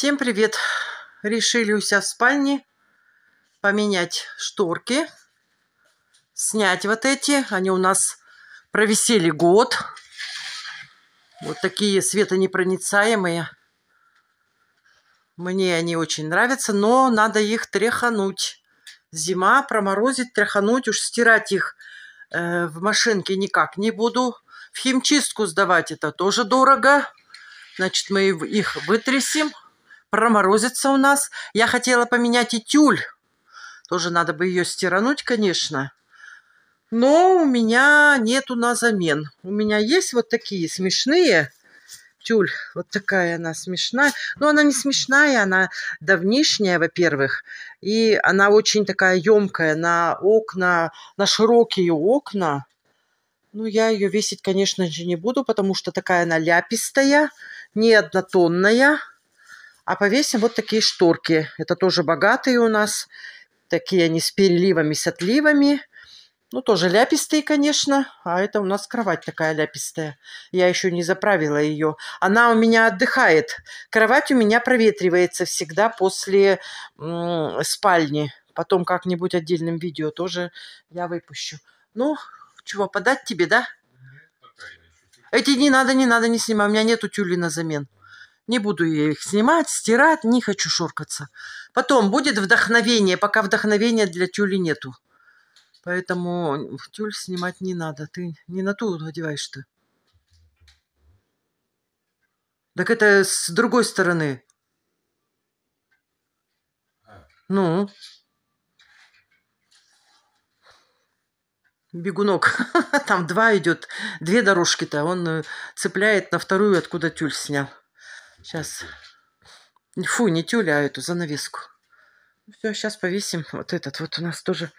Всем привет! Решили у себя в спальне поменять шторки, снять вот эти. Они у нас провисели год. Вот такие светонепроницаемые. Мне они очень нравятся, но надо их тряхануть. Зима проморозит, тряхануть. Уж стирать их э, в машинке никак не буду. В химчистку сдавать это тоже дорого. Значит, мы их вытрясем проморозится у нас. Я хотела поменять и тюль. Тоже надо бы ее стирануть, конечно. Но у меня нету на замен. У меня есть вот такие смешные тюль. Вот такая она смешная. Но она не смешная, она давнишняя, во-первых. И она очень такая емкая на окна, на широкие окна. Ну, я ее весить, конечно же, не буду, потому что такая она ляпистая, не однотонная. А повесим вот такие шторки. Это тоже богатые у нас. Такие они с переливами, с отливами. Ну, тоже ляпистые, конечно. А это у нас кровать такая ляпистая. Я еще не заправила ее. Она у меня отдыхает. Кровать у меня проветривается всегда после спальни. Потом как-нибудь отдельным видео тоже я выпущу. Ну, чего, подать тебе, да? Ну, Эти не надо, не надо, не снимай. У меня нету тюли на замен. Не буду я их снимать, стирать, не хочу шоркаться. Потом будет вдохновение, пока вдохновения для тюли нету. Поэтому тюль снимать не надо. Ты не на ту одеваешь ты. Так это с другой стороны. Ну. Бегунок. Там два идет, две дорожки-то. Он э, цепляет на вторую, откуда тюль снял. Сейчас. Фу, не тюля, а эту занавеску. Все, сейчас повесим вот этот. Вот у нас тоже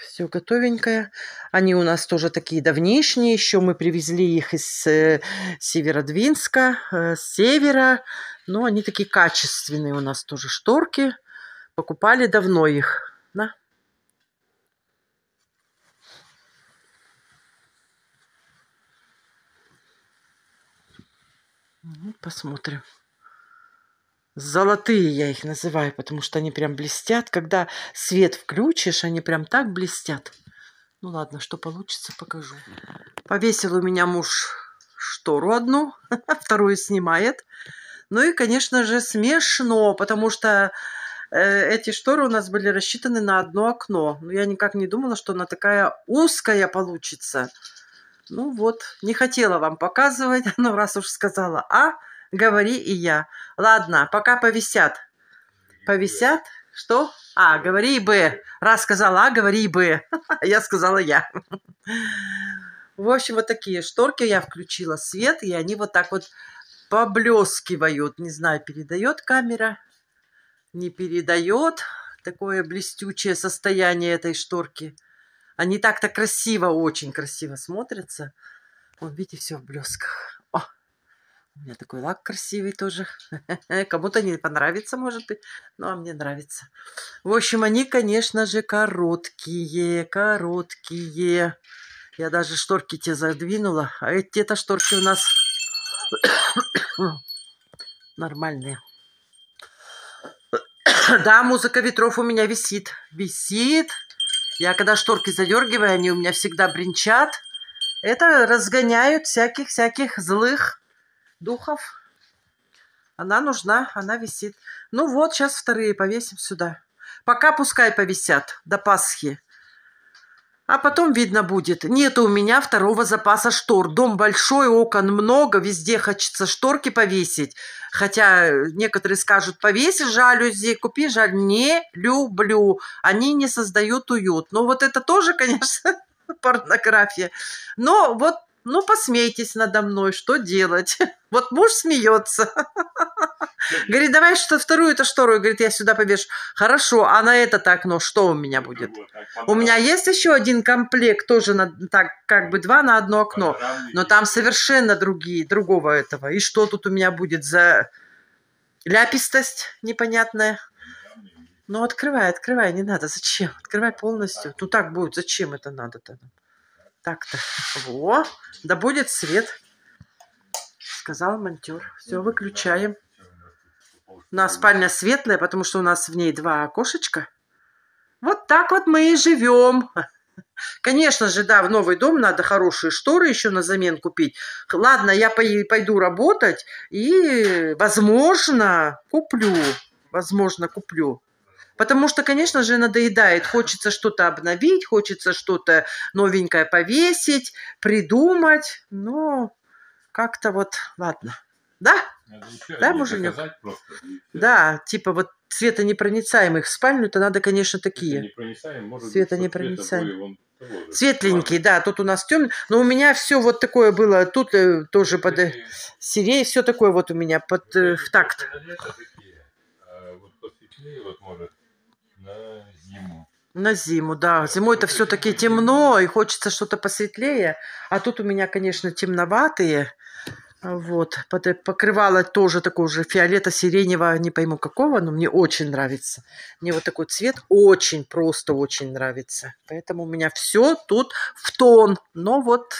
все готовенькое. Они у нас тоже такие давнишние. Еще мы привезли их из э, Северодвинска, э, с севера. Но они такие качественные у нас тоже шторки. Покупали давно их. на. Ну, посмотрим. Золотые я их называю, потому что они прям блестят. Когда свет включишь, они прям так блестят. Ну ладно, что получится, покажу. Повесил у меня муж штору одну, вторую снимает. Ну и, конечно же, смешно, потому что э, эти шторы у нас были рассчитаны на одно окно. Но я никак не думала, что она такая узкая получится. Ну вот, не хотела вам показывать, но раз уж сказала А, говори и я. Ладно, пока повисят. Повисят? Что? А, говори и Б. Раз сказала А, говори и Б. Я сказала Я. В общем, вот такие шторки я включила свет, и они вот так вот поблескивают. Не знаю, передает камера, не передает такое блестючее состояние этой шторки. Они так-то красиво, очень красиво смотрятся. Вот видите, все в блесках. О, у меня такой лак красивый тоже. Кому-то не понравится, может быть, но ну, а мне нравится. В общем, они, конечно же, короткие, короткие. Я даже шторки те задвинула, а эти-то шторки у нас нормальные. Да, музыка ветров у меня висит. Висит. Я когда шторки задергиваю, они у меня всегда бренчат. Это разгоняют всяких-всяких злых духов. Она нужна, она висит. Ну вот, сейчас вторые повесим сюда. Пока пускай повисят до Пасхи. А потом видно будет. Нет у меня второго запаса штор. Дом большой, окон много, везде хочется шторки повесить. Хотя э, некоторые скажут, повеси жалюзи, купи жаль. Не люблю. Они не создают уют. Но ну, вот это тоже, конечно, порнография. Но вот ну, посмейтесь надо мной, что делать? Вот муж смеется. Говорит, давай что вторую-то штору. Говорит, я сюда повешу. Хорошо, а на это-то окно ну, что у меня ну, будет? У меня есть еще один комплект, тоже на, так, как бы два на одно окно. Но там совершенно другие, другого этого. И что тут у меня будет за ляпистость непонятная? Ну, открывай, открывай, не надо. Зачем? Открывай полностью. Ну, так будет. Зачем это надо-то? Так-то. Во! Да будет свет, сказал монтер. Все, выключаем. У нас спальня светлая, потому что у нас в ней два окошечка. Вот так вот мы и живем. Конечно же, да, в новый дом надо хорошие шторы еще на замен купить. Ладно, я пойду работать и, возможно, куплю. Возможно, куплю. Потому что, конечно же, надоедает. Хочется что-то обновить, хочется что-то новенькое повесить, придумать. Но как-то вот, ладно. Да? Да, муженек? Да, типа вот светонепроницаемых в спальню-то надо, конечно, такие. Светонепроницаемые. Светленький, да, тут у нас темный. Но у меня все вот такое было. Тут э, тоже под э, сирей, все такое вот у меня под э, в такт. А, вот посветлее, вот может на зиму, да. зимой это все-таки темно, и хочется что-то посветлее. А тут у меня, конечно, темноватые. Вот. Покрывало тоже такого же фиолето сиреневого не пойму какого, но мне очень нравится. Мне вот такой цвет очень, просто очень нравится. Поэтому у меня все тут в тон. Но вот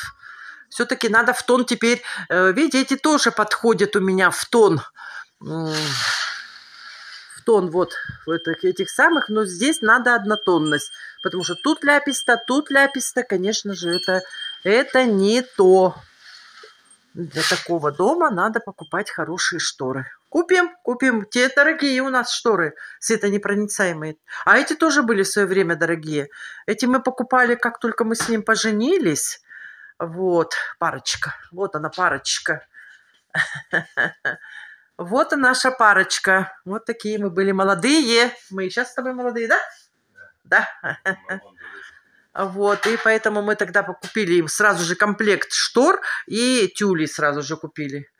все-таки надо в тон теперь... Э, Видите, эти тоже подходят у меня в тон тон вот в этих, этих самых, но здесь надо однотонность, потому что тут ляписто, тут ляписто, конечно же, это, это не то. Для такого дома надо покупать хорошие шторы. Купим, купим. Те дорогие у нас шторы, светонепроницаемые. А эти тоже были в свое время дорогие. Эти мы покупали, как только мы с ним поженились. Вот, парочка. Вот она, парочка. Вот и наша парочка. Вот такие мы были молодые. Мы и сейчас с тобой молодые, да? Да. да. Вот, и поэтому мы тогда покупили им сразу же комплект штор и тюли сразу же купили.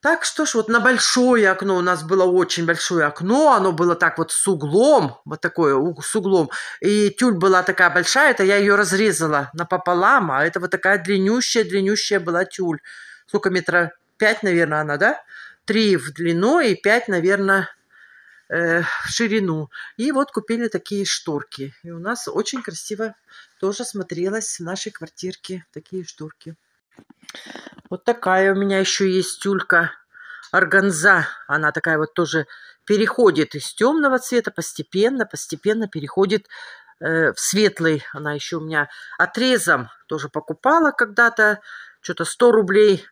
Так что ж, вот на большое окно у нас было очень большое окно, оно было так вот с углом, вот такое, с углом. И тюль была такая большая, это я ее разрезала напополам, а это вот такая длиннющая-длиннющая была тюль. Сколько метра? 5, наверное, она, да? 3 в длину и 5, наверное, э, в ширину. И вот купили такие шторки. И у нас очень красиво тоже смотрелось в нашей квартирке такие шторки. Вот такая у меня еще есть тюлька органза. Она такая вот тоже переходит из темного цвета постепенно, постепенно переходит э, в светлый. Она еще у меня отрезом тоже покупала когда-то. Что-то 100 рублей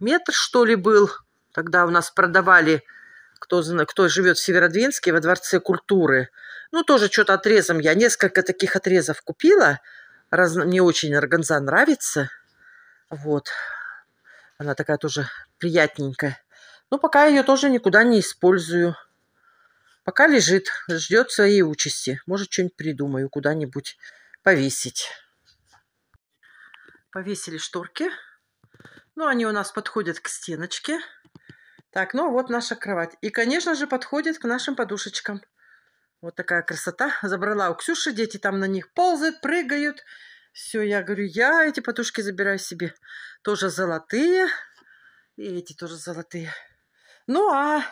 метр, что ли, был. Тогда у нас продавали, кто, кто живет в Северодвинске, во Дворце культуры. Ну, тоже что-то отрезом я несколько таких отрезов купила. Раз, мне очень органза нравится. Вот. Она такая тоже приятненькая. Но пока ее тоже никуда не использую. Пока лежит, ждет своей участи. Может, что-нибудь придумаю куда-нибудь повесить. Повесили шторки ну, они у нас подходят к стеночке. Так, ну вот наша кровать. И, конечно же, подходит к нашим подушечкам. Вот такая красота. Забрала у Ксюши, дети там на них ползают, прыгают. Все, я говорю, я эти подушки забираю себе. Тоже золотые. И эти тоже золотые. Ну, а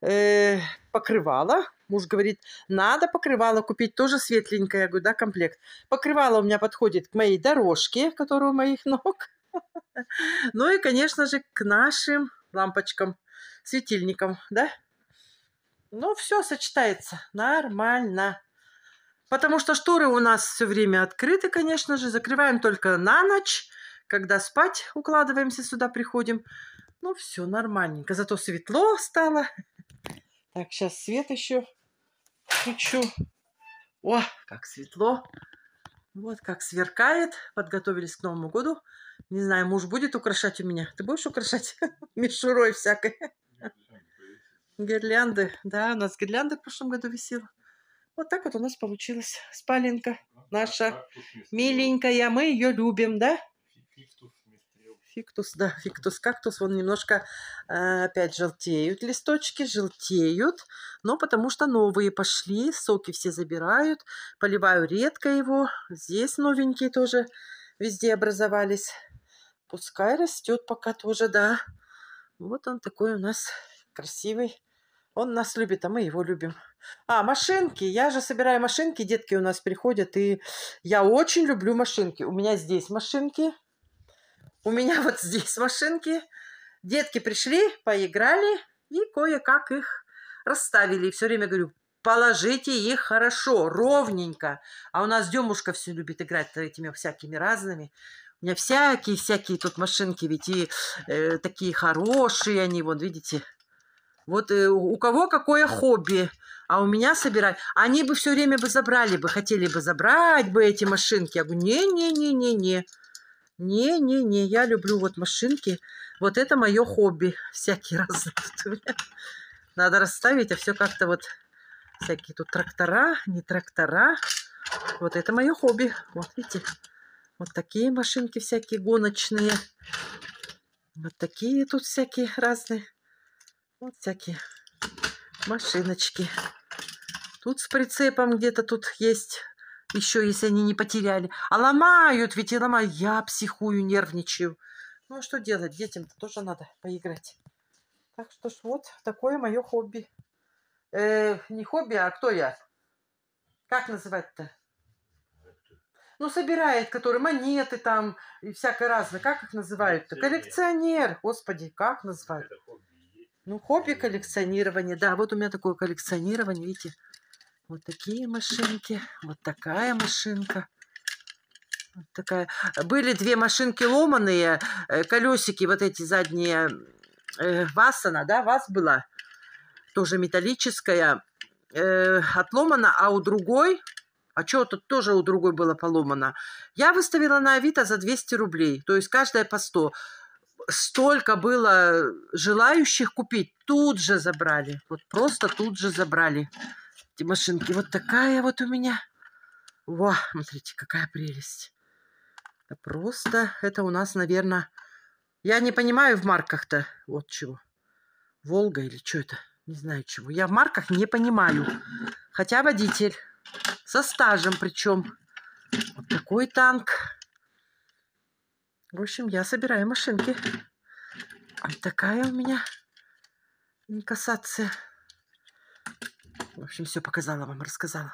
э, покрывало. Муж говорит, надо покрывало купить, тоже светленькое. Я говорю, да, комплект. Покрывало у меня подходит к моей дорожке, которая у моих ног. Ну и, конечно же, к нашим лампочкам, светильникам, да? Ну, все сочетается нормально. Потому что шторы у нас все время открыты, конечно же. Закрываем только на ночь. Когда спать укладываемся, сюда приходим. Ну, все нормальненько. Зато светло стало. Так, сейчас свет еще включу. О, как светло. Вот как сверкает. Подготовились к Новому году. Не знаю, муж будет украшать у меня? Ты будешь украшать мишурой всякой? Гирлянды. Да, у нас гирлянды в прошлом году висела. Вот так вот у нас получилась спаленка а, а наша миленькая. Мы ее любим, да? Фиктус, да, фиктус, кактус, вон немножко э, опять желтеют листочки, желтеют, но потому что новые пошли, соки все забирают, поливаю редко его, здесь новенькие тоже везде образовались. Пускай растет пока тоже, да. Вот он такой у нас красивый. Он нас любит, а мы его любим. А, машинки. Я же собираю машинки. Детки у нас приходят. И я очень люблю машинки. У меня здесь машинки. У меня вот здесь машинки. Детки пришли, поиграли и кое-как их расставили. И все время говорю, положите их хорошо, ровненько. А у нас Демушка все любит играть этими всякими разными. У меня всякие-всякие тут машинки, ведь и э, такие хорошие они, вот видите. Вот э, у кого какое хобби, а у меня собирать. Они бы все время бы забрали бы, хотели бы забрать бы эти машинки. Я говорю, не-не-не-не-не. Не-не-не, я люблю вот машинки. Вот это мое хобби. Всякие разные у меня. Надо расставить, а все как-то вот всякие тут трактора, не трактора. Вот это мое хобби. Вот видите. Вот такие машинки всякие гоночные. Вот такие тут всякие разные. Вот всякие машиночки. Тут с прицепом где-то тут есть еще, если они не потеряли. А ломают, ведь и ломают. Я психую, нервничаю. Ну а что делать? Детям-то тоже надо поиграть. Так что ж, вот такое мое хобби. Э, не хобби, а кто я? Как называть-то? ну, собирает, который монеты там и всякое разное. Как их называют-то? Коллекционер. Господи, как называют? Ну, хобби коллекционирование. Да, вот у меня такое коллекционирование, видите. Вот такие машинки. Вот такая машинка. Вот такая. Были две машинки ломаные, э, колесики вот эти задние. Э, вас да, вас была. Тоже металлическая. Э, отломана, а у другой а чего тут тоже у другой было поломано. Я выставила на Авито за 200 рублей, то есть каждая по 100. Столько было желающих купить, тут же забрали. Вот просто тут же забрали эти машинки. Вот такая вот у меня. Во, смотрите, какая прелесть. Это просто, это у нас, наверное, я не понимаю в марках-то, вот чего. Волга или что это, не знаю чего. Я в марках не понимаю. Хотя водитель. Со стажем причем. Вот такой танк. В общем, я собираю машинки. Вот такая у меня инкассация. В общем, все показала вам, рассказала.